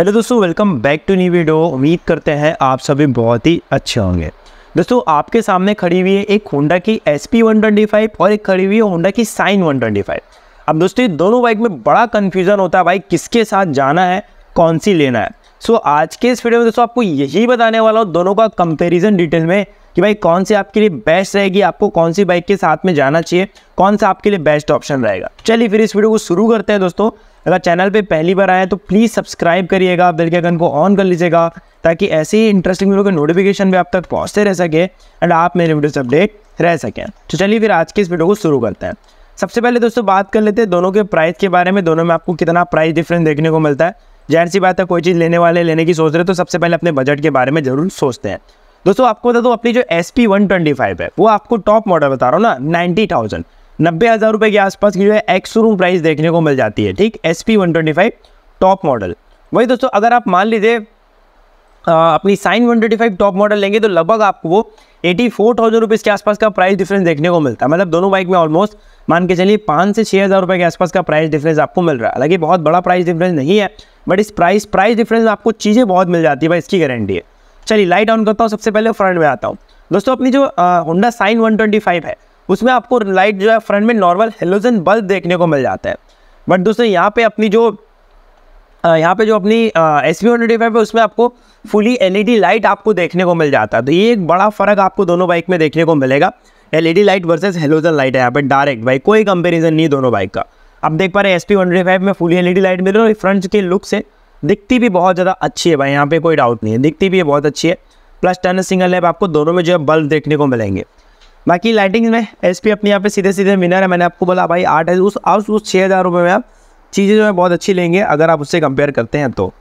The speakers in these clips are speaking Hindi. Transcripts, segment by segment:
हेलो दोस्तों welcome back to new video उम्मीद करते हैं आप सभी बहुत ही अच्छे होंगे दोस्तों आपके सामने खड़ी हुई है एक होंडा की S P one twenty five और एक खड़ी हुई है होंडा की साइन वन ट्वेंटी फाइव अब दोस्तों दोनों बाइक में बड़ा कन्फ्यूज़न होता है भाई किसके साथ जाना है कौन सी लेना है सो so, आज के इस वीडियो में दोस्तों आपको यही बताने वाला हूँ दोनों का कंपेरिजन डिटेल में कि भाई कौन सी आपके लिए बेस्ट रहेगी आपको कौन सी बाइक के साथ में जाना चाहिए कौन सा आपके लिए बेस्ट ऑप्शन रहेगा चलिए फिर इस वीडियो को शुरू करते हैं दोस्तों अगर चैनल पे पहली बार आए तो प्लीज़ सब्सक्राइब करिएगा बेल के आइकन को ऑन कर लीजिएगा ताकि ऐसे ही इंटरेस्टिंग वीडियो के नोटिफिकेशन भी आप तक पहुँचते रह सके एंड आप मेरे वीडियो से अपडेट रह सकें तो चलिए फिर आज के इस वीडियो को शुरू करते हैं सबसे पहले दोस्तों बात कर लेते हैं दोनों के प्राइस के बारे में दोनों में आपको कितना प्राइस डिफरेंस देखने को मिलता है जहर सी बात है कोई चीज़ लेने वाले लेने की सोच रहे तो सबसे पहले अपने बजट के बारे में जरूर सोचते हैं दोस्तों आपको बता दो अपनी जो S P one twenty five है वो आपको टॉप मॉडल बता रहा हूँ ना नाइन्टी थाउजेंड नब्बे हज़ार रुपये के आसपास की जो है एक्स रूम प्राइस देखने को मिल जाती है ठीक S P one twenty five top model वही दोस्तों अगर आप मान लीजिए अपनी Shine one twenty five top model लेंगे तो लगभग आपको वो एटी फोर थाउजेंड रुपीज़ के आसपास का प्राइस डिफरेंस देखने को मिलता है मतलब दोनों बाइक में ऑलमोस्ट मान के चलिए पाँच से छः हज़ार रुपये के आसपास का प्राइस डिफरेंस आपको मिल रहा है हालांकि बहुत बड़ा प्राइस डिफरेंस नहीं है बट इस प्राइस प्राइस डिफरेंस में आपको चीज़ें बहुत मिल जाती है भाई इसकी गारंटी है चलिए लाइट ऑन करता हूँ सबसे पहले फ्रंट में आता हूँ दोस्तों अपनी जो Honda Shine one twenty five है उसमें आपको लाइट जो है फ्रंट में नॉर्मल हेलोजन बल्ब देखने को मिल जाता है बट दोस्तों यहाँ पे अपनी जो यहाँ पे जो अपनी एस पी हंड्रेड है उसमें आपको फुली एलईडी लाइट आपको देखने को मिल जाता है तो ये एक बड़ा फ़र्क आपको दोनों बाइक में देखने को मिलेगा LED light versus halogen light है यहाँ पर डायरेक्ट भाई कोई कंपेरिजन नहीं दोनों बाइक का आप देख पा रहे हैं एस पी में फुली एलईडी लाइट मिल रही है फ्रंट के लुक से दिखती भी बहुत ज़्यादा अच्छी है भाई यहाँ पे कोई डाउट नहीं है दिखती भी है बहुत अच्छी है प्लस टर्न सिंगल लैब आपको दोनों में जो है बल्ब देखने को मिलेंगे बाकी लाइटिंग में एस पी अपने यहाँ पे सीधे सीधे मिनर है मैंने आपको बोला भाई आठ उस उस, उस छः हज़ार रुपये में आप चीज़ें जो है बहुत अच्छी लेंगे अगर आप उससे कंपेयर करते हैं तो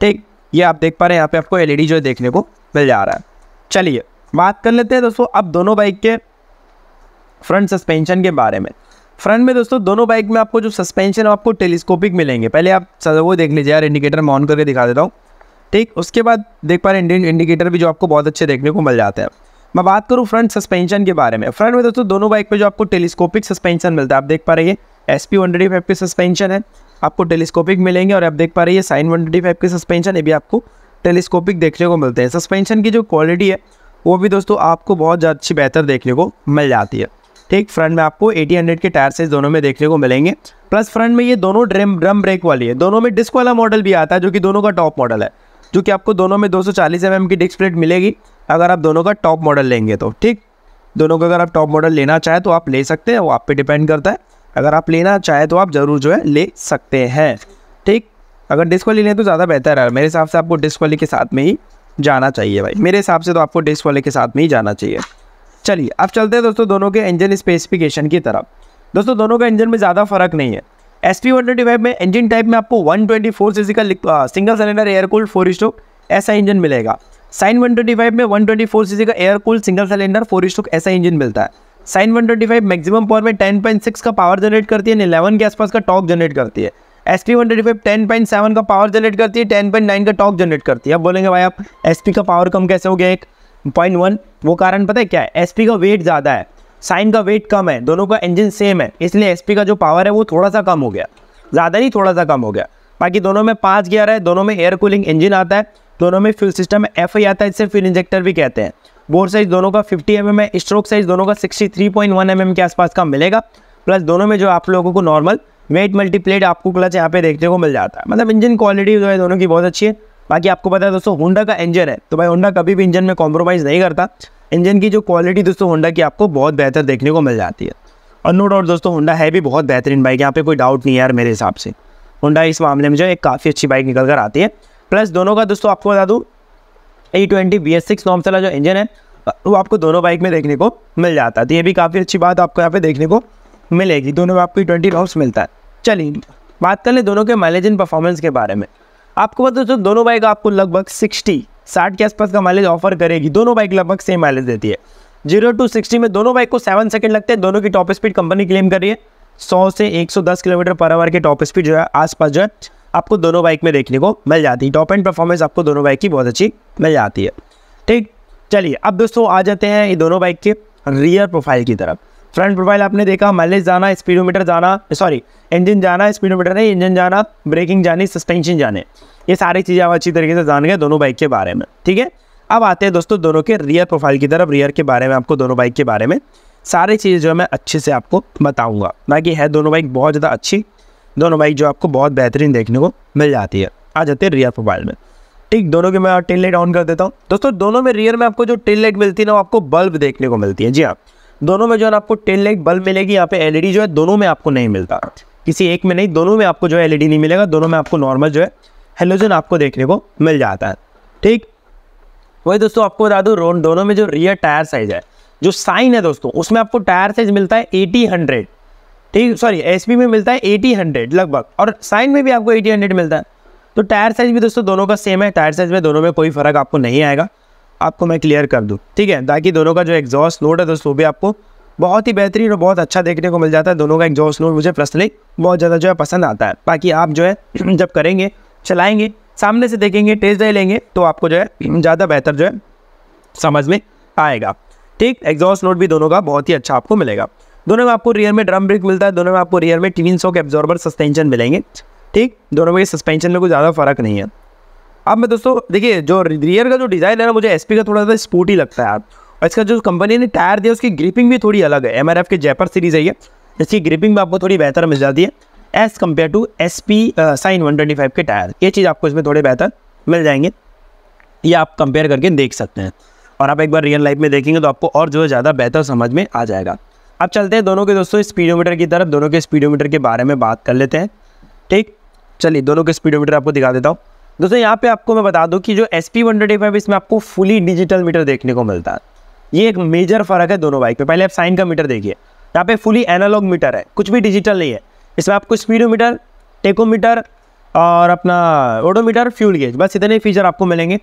ठीक ये आप देख पा रहे हैं यहाँ पे आपको एलईडी e जो है देखने को मिल जा रहा है चलिए बात कर लेते हैं दोस्तों अब दोनों बाइक के फ्रंट सस्पेंशन के बारे में फ्रंट में दोस्तों दोनों बाइक में आपको जो सस्पेंशन आपको टेलीस्कोपिक मिलेंगे पहले आप वो देख लीजिए यार इंडिकेटर मैं ऑन करके दिखा देता हूँ ठीक उसके बाद देख पा रहे हैं इंडिकेटर भी जो आपको बहुत अच्छे देखने को मिल जाते हैं मैं बात करूँ फ्रंट सस्पेंशन के बारे में फ्रंट में दोस्तों दोनों बाइक पर जो आपको टेलीस्कोपिक सस्पेंशन मिलता है आप देख पा रही है S P one D five के सस्पेंशन है आपको टेलीस्कोपिक मिलेंगे और आप देख पा रही है साइन वन डी फाइव के सस्पेंशन ये भी आपको टेलीस्कोपिक देखने को मिलते हैं सस्पेंशन की जो क्वालिटी है वो भी दोस्तों आपको बहुत ज़्यादा अच्छी बेहतर देखने को मिल जाती है ठीक फ्रंट में आपको एटी हंड्रेड के टायर साइज दोनों में देखने को मिलेंगे प्लस फ्रंट में ये दोनों ड्रम ड्रम ब्रेक वाली है दोनों में डिस्क वाला मॉडल भी आता है जो कि दोनों का टॉप मॉडल है जो कि आपको दोनों में 240 सौ की डिस्क प्लेट मिलेगी अगर आप दोनों का टॉप मॉडल लेंगे तो ठीक दोनों का अगर आप टॉप मॉडल लेना चाहें तो आप ले सकते हैं वो आप पे डिपेंड करता है अगर आप लेना चाहें तो आप ज़रूर जो है ले सकते हैं ठीक अगर डिस्क वाली लें तो ज़्यादा बेहतर है मेरे हिसाब से आपको डिस्क वाली के साथ में ही जाना चाहिए भाई मेरे हिसाब से तो आपको डिस्क वाले के साथ में ही जाना चाहिए चलिए अब चलते हैं दोस्तों दोनों के इंजन स्पेसिफिकेशन की तरफ दोस्तों दोनों का इंजन में ज़्यादा फ़र्क नहीं है एस पी में इंजन टाइप में आपको सी सी का single cylinder air four stroke ऐसा इंजन मिलेगा साइन 125 में 124 सीसी का air cooled single cylinder four stroke ऐसा इंजन मिलता है साइन 125 मैक्सिमम पावर में 10.6 का पावर जनरेट करती है इलेवन के आसपास का टॉक जनरेट करती है एस पी वन ट्वेंटी का पावर जनरेट करती है टेन पॉइंट नाइन का टॉक जनरेट करती है अब बोलेंगे भाई आप एस का पावर कम कैसे हो गया एक पॉइंट वन वो कारण पता है क्या है एस का वेट ज़्यादा है साइन का वेट कम है दोनों का इंजन सेम है इसलिए एसपी का जो पावर है वो थोड़ा सा कम हो गया ज़्यादा नहीं थोड़ा सा कम हो गया बाकी दोनों में पाँच गियर है दोनों में एयर कूलिंग इंजन आता है दोनों में फ्यूल सिस्टम में एफ आता है इसे फ्यूल इंजेक्टर भी कहते हैं बोर्ड साइज दोनों का 50 एम एम है स्ट्रोक साइज दोनों का 63.1 mm के आसपास का मिलेगा प्लस दोनों में जो आप लोगों को नॉर्मल वेट मल्टीप्लेट आपको क्लच यहाँ पे देखने को मिल जाता है मतलब इंजन क्वालिटी जो है दोनों की बहुत अच्छी है बाकी आपको पता है दोस्तों होंडा का इंजन है तो भाई होंडा कभी भी इंजन में कॉम्प्रोमाइज़ नहीं करता इंजन की जो क्वालिटी दोस्तों होंडा की आपको बहुत बेहतर देखने को मिल जाती है और नो डाउट दोस्तों होंडा है भी बहुत बेहतरीन बाइक यहाँ पे कोई डाउट नहीं है यार मेरे हिसाब से होंडा इस मामले में जो एक काफ़ी अच्छी बाइक निकल कर आती है प्लस दोनों का दोस्तों आपको बता दूँ A twenty B S six वाला जो इंजन है वो आपको दोनों बाइक में देखने को मिल जाता है तो ये भी काफ़ी अच्छी बात आपको यहाँ पे देखने को मिलेगी दोनों में आपको ट्वेंटी लॉस मिलता है चलिए बात कर लें दोनों के माइलेज इन परफॉर्मेंस के बारे में आपको बता दोस्तों दोनों बाइक आपको लगभग सिक्सटी साठ के आसपास का माइलेज ऑफर करेगी दोनों बाइक लगभग सेम माइलेज देती है जीरो टू सिक्सटी में दोनों बाइक को सेवन सेकंड लगते हैं दोनों की टॉप स्पीड कंपनी क्लेम कर रही है सौ से एक सौ दस किलोमीटर पर आवर की टॉप स्पीड जो है आसपास जो है आपको दोनों बाइक में देखने को मिल जाती है टॉप एंड परफॉर्मेंस आपको दोनों बाइक की बहुत अच्छी मिल जाती है ठीक चलिए अब दोस्तों आ जाते हैं ये दोनों बाइक के रियर प्रोफाइल की तरफ फ्रंट प्रोफाइल आपने देखा माइलेज जाना स्पीडोमीटर जाना सॉरी इंजन जाना स्पीडोमीटर नहीं इंजन जाना ब्रेकिंग जानी सस्पेंशन जाने ये सारी चीज़ें आप अच्छी तरीके से जान गए दोनों बाइक के बारे में ठीक है अब आते हैं दोस्तों दोनों के रियर प्रोफाइल की तरफ रियर के बारे में आपको दोनों बाइक के बारे में सारी चीज़ें जो है मैं अच्छे से आपको बताऊंगा बाकी है दोनों बाइक बहुत ज़्यादा अच्छी दोनों बाइक जो आपको बहुत बेहतरीन देखने को मिल जाती है आ जाते हैं रियर प्रोफाइल में ठीक दोनों के मैं टेल लाइट ऑन कर देता हूँ दोस्तों दोनों में रियर में आपको जो टेल लाइट मिलती है ना वो आपको बल्ब देखने को मिलती है जी हाँ दोनों में जो है आपको टेन लाइट बल्ब मिलेगी यहाँ पे एलईडी e जो है दोनों में आपको नहीं मिलता किसी एक में नहीं दोनों में आपको जो है एल e नहीं मिलेगा दोनों में आपको नॉर्मल जो है हेलोजन आपको देखने को मिल जाता है ठीक वही दोस्तों आपको बता दूँ रोन दोनों में जो रियर टायर साइज है जो साइन है दोस्तों उसमें आपको टायर साइज मिलता है एटी हंड्रेड ठीक सॉरी एस में मिलता है एटी हंड्रेड लगभग और साइन में भी आपको एटी हंड्रेड मिलता है तो टायर साइज भी दोस्तों दोनों का सेम है टायर साइज में दोनों में कोई फर्क आपको नहीं आएगा आपको मैं क्लियर कर दूँ ठीक है ताकि दोनों का जो एग्जॉस्ट लोड है दोस्तों भी आपको बहुत ही बेहतरीन और बहुत अच्छा देखने को मिल जाता है दोनों का एग्जॉस्ट लोड मुझे पर्सनली बहुत ज़्यादा जो है पसंद आता है बाकी आप जो है जब करेंगे चलाएँगे सामने से देखेंगे टेस्ट दे लेंगे तो आपको जो है ज़्यादा बेहतर जो है समझ में आएगा ठीक एग्जॉस्ट लोड भी दोनों का बहुत ही अच्छा आपको मिलेगा दोनों में आपको रियर में ड्रम ब्रेक मिलता है दोनों में आपको रियर में ट्विन सॉक एब्जॉर्बर सस्पेंशन मिलेंगे ठीक दोनों में सस्पेंशन में कोई ज़्यादा फर्क नहीं है अब मैं दोस्तों देखिए जो रियर का जो डिज़ाइन है ना मुझे एसपी का थोड़ा सा स्पोर्टी लगता है और इसका जो कंपनी ने टायर दिया उसकी ग्रिपिंग भी थोड़ी अलग है एम के जयपर सीरीज़ है ये इसकी ग्रिपिंग भी आपको थोड़ी बेहतर मिल जाती है as compare to S P Shine one twenty five के टायर ये चीज़ आपको इसमें थोड़े बेहतर मिल जाएंगे ये आप कंपेयर करके देख सकते हैं और आप एक बार रियल लाइफ में देखेंगे तो आपको और जो है ज़्यादा बेहतर समझ में आ जाएगा अब चलते हैं दोनों के दोस्तों स्पीडोमीटर की तरफ दोनों के स्पीडोमीटर के बारे में बात कर लेते हैं ठीक चलिए दोनों के स्पीडोमीटर आपको दिखा देता हूँ दोस्तों यहाँ पे आपको मैं बता दूँ कि जो S P one twenty five इसमें आपको फुली डिजिटल मीटर देखने को मिलता है ये एक मेजर फर्क है दोनों बाइक पे पहले आप साइन का मीटर देखिए यहाँ पे फुली एनालॉग मीटर है कुछ भी डिजिटल नहीं है इसमें आपको स्पीडोमीटर टेकोमीटर और अपना ओडोमीटर फ्यूल गेज बस इतने फीचर आपको मिलेंगे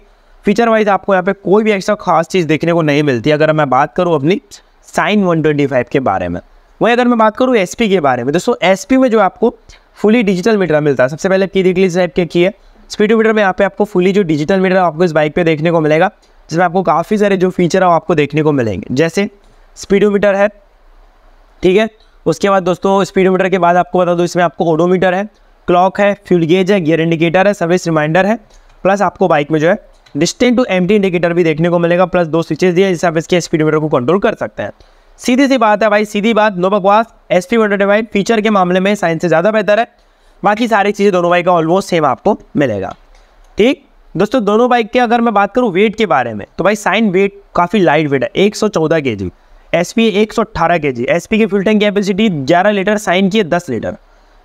फीचर वाइज आपको यहाँ पे कोई भी एक्स्ट्रा खास चीज़ देखने को नहीं मिलती अगर मैं बात करूँ अपनी साइन फाइव के बारे में वहीं अगर मैं बात करूँ एस के बारे में दोस्तों एस में जो आपको फुली डिजिटल मीटर मिलता है सबसे पहले की दिखली टाइप के की है स्पीडोमीटर में यहाँ पे आपको फुली जो डिजिटल मीटर है आपको इस बाइक पे देखने को मिलेगा जिसमें आपको काफ़ी सारे जो फीचर है वो आपको देखने को मिलेंगे जैसे स्पीडोमीटर है ठीक है उसके बाद दोस्तों स्पीडोमीटर के बाद आपको बता दो इसमें आपको ओडोमीटर है क्लॉक है फ्यूल गेज है गियर इंडिकेटर है सर्विस रिमाइंडर है प्लस आपको बाइक में जो है डिस्टेंट टू एम इंडिकेटर भी देखने को मिलेगा प्लस दो स्विचेज दिए जिससे आप इसके स्पीडोमीटर को कंट्रोल कर सकते हैं सीधी सी बात है भाई सीधी बात नो बकवास एस पी फीचर के मामले में साइंस से ज़्यादा बेहतर है बाकी सारी चीज़ें दोनों बाइक का ऑलमोस्ट सेम आपको मिलेगा ठीक दोस्तों दोनों बाइक के अगर मैं बात करूँ वेट के बारे में तो भाई साइन वेट काफ़ी लाइट वेट है एक सौ चौदह के जी एस पी एक सौ अट्ठारह के जी एस पी की फ्यूल टैंक कैपेसिटी ग्यारह लीटर साइन की है दस लीटर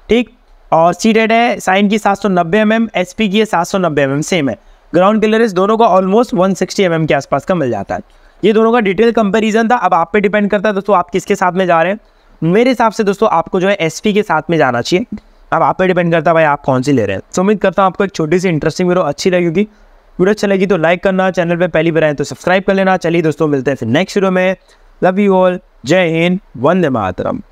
ठीक और सी रेट है साइन की सात सौ नब्बे एम एम एस पी की है सात सौ नब्बे एम एम सेम है ग्राउंड क्लियरेंस दोनों का almost one sixty M M के आसपास का मिल जाता है ये दोनों का डिटेल कंपेरिजन था अब आप पे डिपेंड करता है दोस्तों आप किसके साथ में जा रहे हैं मेरे हिसाब से दोस्तों आपको जो है एस के साथ में जाना चाहिए अब आप पे डिपेंड करता है भाई आप कौन सी ले रहे हैं तो उम्मीद करता हूँ आपको एक छोटी सी इंटरेस्टिंग वीडियो अच्छी लगेगी वीडियो अच्छी लगी तो लाइक करना चैनल पर पहली बार आए तो सब्सक्राइब कर लेना चलिए दोस्तों मिलते हैं फिर नेक्स्ट वीडियो में लव यू ऑल जय हिंद वंदे मातरम